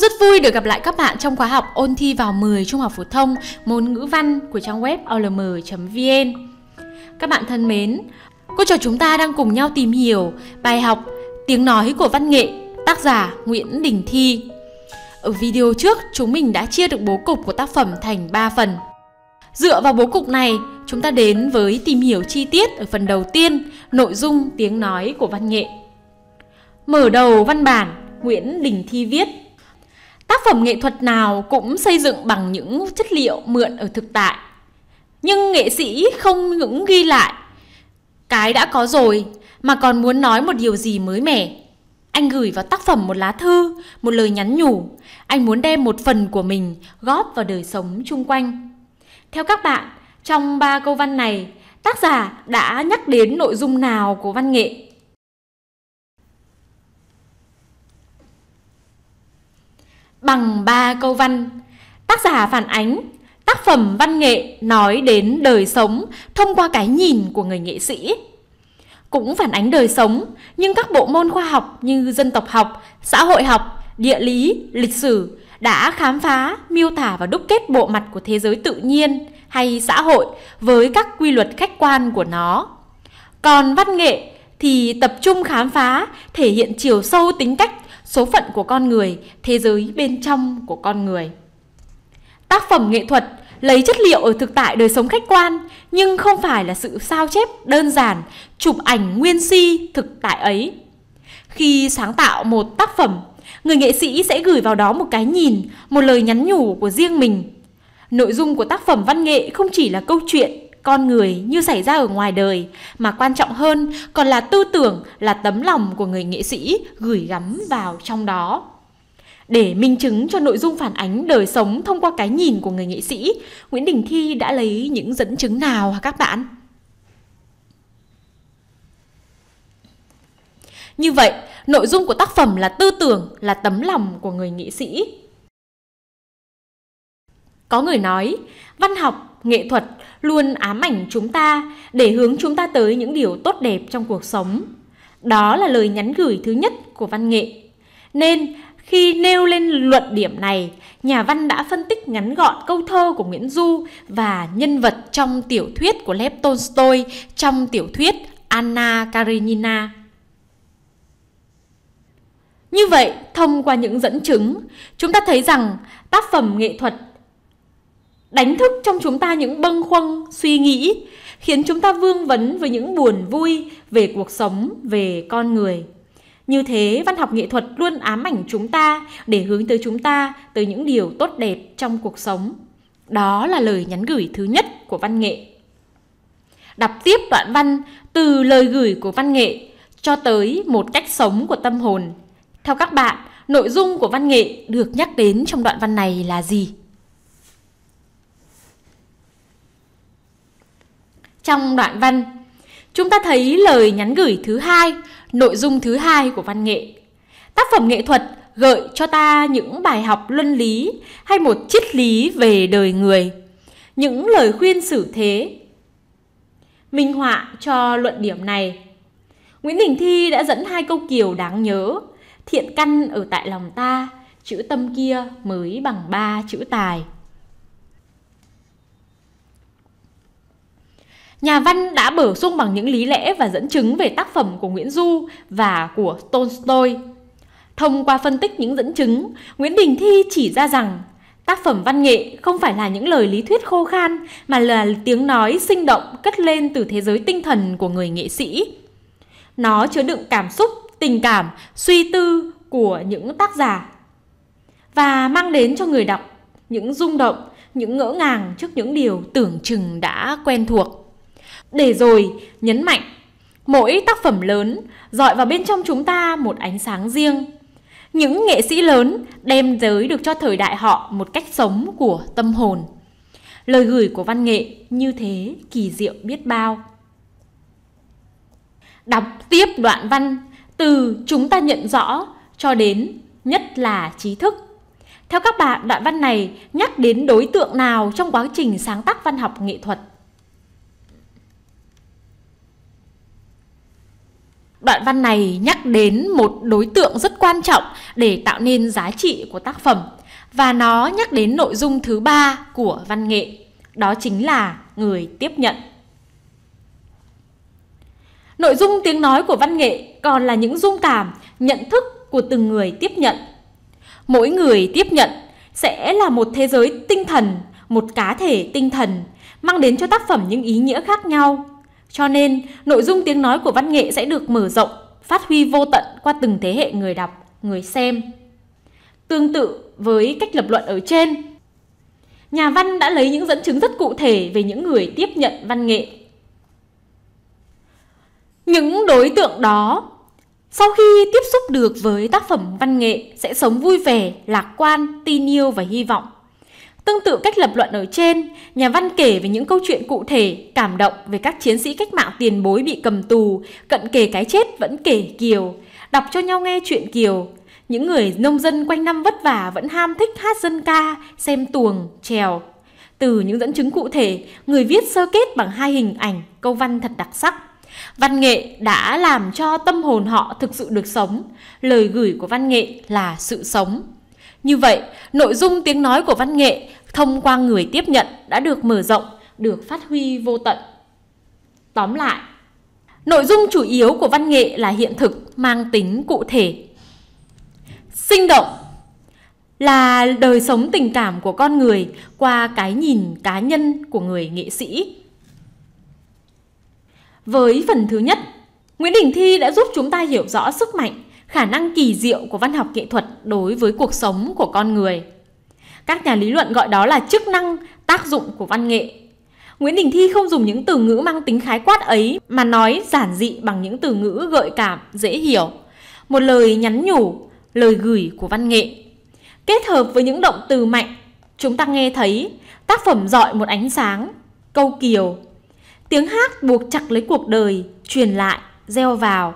rất vui được gặp lại các bạn trong khóa học ôn thi vào 10 trung học phổ thông môn ngữ văn của trang web olm.vn. Các bạn thân mến, cô trò chúng ta đang cùng nhau tìm hiểu bài học Tiếng nói của văn nghệ, tác giả Nguyễn Đình Thi. Ở video trước, chúng mình đã chia được bố cục của tác phẩm thành 3 phần. Dựa vào bố cục này, chúng ta đến với tìm hiểu chi tiết ở phần đầu tiên, nội dung tiếng nói của văn nghệ. Mở đầu văn bản, Nguyễn Đình Thi viết Tác phẩm nghệ thuật nào cũng xây dựng bằng những chất liệu mượn ở thực tại. Nhưng nghệ sĩ không những ghi lại cái đã có rồi mà còn muốn nói một điều gì mới mẻ. Anh gửi vào tác phẩm một lá thư, một lời nhắn nhủ. Anh muốn đem một phần của mình góp vào đời sống chung quanh. Theo các bạn, trong ba câu văn này, tác giả đã nhắc đến nội dung nào của văn nghệ? bằng ba câu văn. Tác giả phản ánh tác phẩm văn nghệ nói đến đời sống thông qua cái nhìn của người nghệ sĩ. Cũng phản ánh đời sống, nhưng các bộ môn khoa học như dân tộc học, xã hội học, địa lý, lịch sử đã khám phá, miêu tả và đúc kết bộ mặt của thế giới tự nhiên hay xã hội với các quy luật khách quan của nó. Còn văn nghệ thì tập trung khám phá, thể hiện chiều sâu tính cách số phận của con người, thế giới bên trong của con người. Tác phẩm nghệ thuật lấy chất liệu ở thực tại đời sống khách quan nhưng không phải là sự sao chép đơn giản chụp ảnh nguyên si thực tại ấy. Khi sáng tạo một tác phẩm, người nghệ sĩ sẽ gửi vào đó một cái nhìn, một lời nhắn nhủ của riêng mình. Nội dung của tác phẩm văn nghệ không chỉ là câu chuyện con người như xảy ra ở ngoài đời mà quan trọng hơn còn là tư tưởng là tấm lòng của người nghệ sĩ gửi gắm vào trong đó để minh chứng cho nội dung phản ánh đời sống thông qua cái nhìn của người nghệ sĩ nguyễn đình thi đã lấy những dẫn chứng nào hả các bạn như vậy nội dung của tác phẩm là tư tưởng là tấm lòng của người nghệ sĩ có người nói, văn học, nghệ thuật luôn ám ảnh chúng ta để hướng chúng ta tới những điều tốt đẹp trong cuộc sống. Đó là lời nhắn gửi thứ nhất của văn nghệ. Nên khi nêu lên luận điểm này, nhà văn đã phân tích ngắn gọn câu thơ của Nguyễn Du và nhân vật trong tiểu thuyết của Lev Tolstoy trong tiểu thuyết Anna Karenina. Như vậy, thông qua những dẫn chứng, chúng ta thấy rằng tác phẩm nghệ thuật đánh thức trong chúng ta những bâng khuâng suy nghĩ khiến chúng ta vương vấn với những buồn vui về cuộc sống về con người như thế văn học nghệ thuật luôn ám ảnh chúng ta để hướng tới chúng ta tới những điều tốt đẹp trong cuộc sống đó là lời nhắn gửi thứ nhất của văn nghệ đọc tiếp đoạn văn từ lời gửi của văn nghệ cho tới một cách sống của tâm hồn theo các bạn nội dung của văn nghệ được nhắc đến trong đoạn văn này là gì trong đoạn văn. Chúng ta thấy lời nhắn gửi thứ hai, nội dung thứ hai của văn nghệ. Tác phẩm nghệ thuật gợi cho ta những bài học luân lý hay một triết lý về đời người, những lời khuyên xử thế. Minh họa cho luận điểm này. Nguyễn Đình Thi đã dẫn hai câu kiều đáng nhớ, thiện căn ở tại lòng ta, chữ tâm kia mới bằng ba chữ tài. Nhà văn đã bổ sung bằng những lý lẽ và dẫn chứng về tác phẩm của Nguyễn Du và của Tolstoy. Thông qua phân tích những dẫn chứng, Nguyễn Đình Thi chỉ ra rằng tác phẩm văn nghệ không phải là những lời lý thuyết khô khan mà là tiếng nói sinh động cất lên từ thế giới tinh thần của người nghệ sĩ. Nó chứa đựng cảm xúc, tình cảm, suy tư của những tác giả và mang đến cho người đọc những rung động, những ngỡ ngàng trước những điều tưởng chừng đã quen thuộc. Để rồi nhấn mạnh mỗi tác phẩm lớn dọi vào bên trong chúng ta một ánh sáng riêng. Những nghệ sĩ lớn đem giới được cho thời đại họ một cách sống của tâm hồn. Lời gửi của văn nghệ như thế kỳ diệu biết bao. Đọc tiếp đoạn văn từ chúng ta nhận rõ cho đến nhất là trí thức. Theo các bạn, đoạn văn này nhắc đến đối tượng nào trong quá trình sáng tác văn học nghệ thuật? đoạn văn này nhắc đến một đối tượng rất quan trọng để tạo nên giá trị của tác phẩm và nó nhắc đến nội dung thứ ba của văn nghệ, đó chính là người tiếp nhận. Nội dung tiếng nói của văn nghệ còn là những dung cảm, nhận thức của từng người tiếp nhận. Mỗi người tiếp nhận sẽ là một thế giới tinh thần, một cá thể tinh thần, mang đến cho tác phẩm những ý nghĩa khác nhau cho nên, nội dung tiếng nói của văn nghệ sẽ được mở rộng, phát huy vô tận qua từng thế hệ người đọc, người xem. Tương tự với cách lập luận ở trên, nhà văn đã lấy những dẫn chứng rất cụ thể về những người tiếp nhận văn nghệ. Những đối tượng đó, sau khi tiếp xúc được với tác phẩm văn nghệ sẽ sống vui vẻ, lạc quan, tin yêu và hy vọng. Tương tự cách lập luận ở trên, nhà văn kể về những câu chuyện cụ thể, cảm động về các chiến sĩ cách mạng tiền bối bị cầm tù, cận kề cái chết vẫn kể kiều, đọc cho nhau nghe chuyện kiều. Những người nông dân quanh năm vất vả vẫn ham thích hát dân ca, xem tuồng, trèo. Từ những dẫn chứng cụ thể, người viết sơ kết bằng hai hình ảnh, câu văn thật đặc sắc. Văn nghệ đã làm cho tâm hồn họ thực sự được sống. Lời gửi của văn nghệ là sự sống. Như vậy, nội dung tiếng nói của văn nghệ thông qua người tiếp nhận đã được mở rộng, được phát huy vô tận. Tóm lại, nội dung chủ yếu của văn nghệ là hiện thực mang tính cụ thể. Sinh động là đời sống tình cảm của con người qua cái nhìn cá nhân của người nghệ sĩ. Với phần thứ nhất, Nguyễn Đình Thi đã giúp chúng ta hiểu rõ sức mạnh, khả năng kỳ diệu của văn học nghệ thuật đối với cuộc sống của con người. Các nhà lý luận gọi đó là chức năng, tác dụng của văn nghệ. Nguyễn Đình Thi không dùng những từ ngữ mang tính khái quát ấy mà nói giản dị bằng những từ ngữ gợi cảm, dễ hiểu. Một lời nhắn nhủ, lời gửi của văn nghệ. Kết hợp với những động từ mạnh, chúng ta nghe thấy tác phẩm dọi một ánh sáng, câu kiều. Tiếng hát buộc chặt lấy cuộc đời, truyền lại, gieo vào.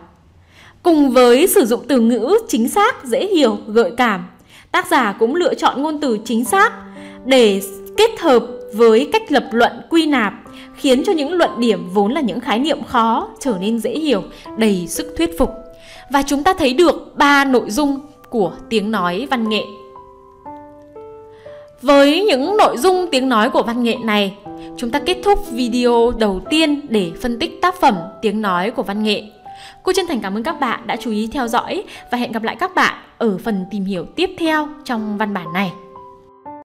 Cùng với sử dụng từ ngữ chính xác, dễ hiểu, gợi cảm, tác giả cũng lựa chọn ngôn từ chính xác để kết hợp với cách lập luận quy nạp khiến cho những luận điểm vốn là những khái niệm khó trở nên dễ hiểu, đầy sức thuyết phục. Và chúng ta thấy được ba nội dung của tiếng nói văn nghệ. Với những nội dung tiếng nói của văn nghệ này, chúng ta kết thúc video đầu tiên để phân tích tác phẩm tiếng nói của văn nghệ. Cô chân thành cảm ơn các bạn đã chú ý theo dõi và hẹn gặp lại các bạn ở phần tìm hiểu tiếp theo trong văn bản này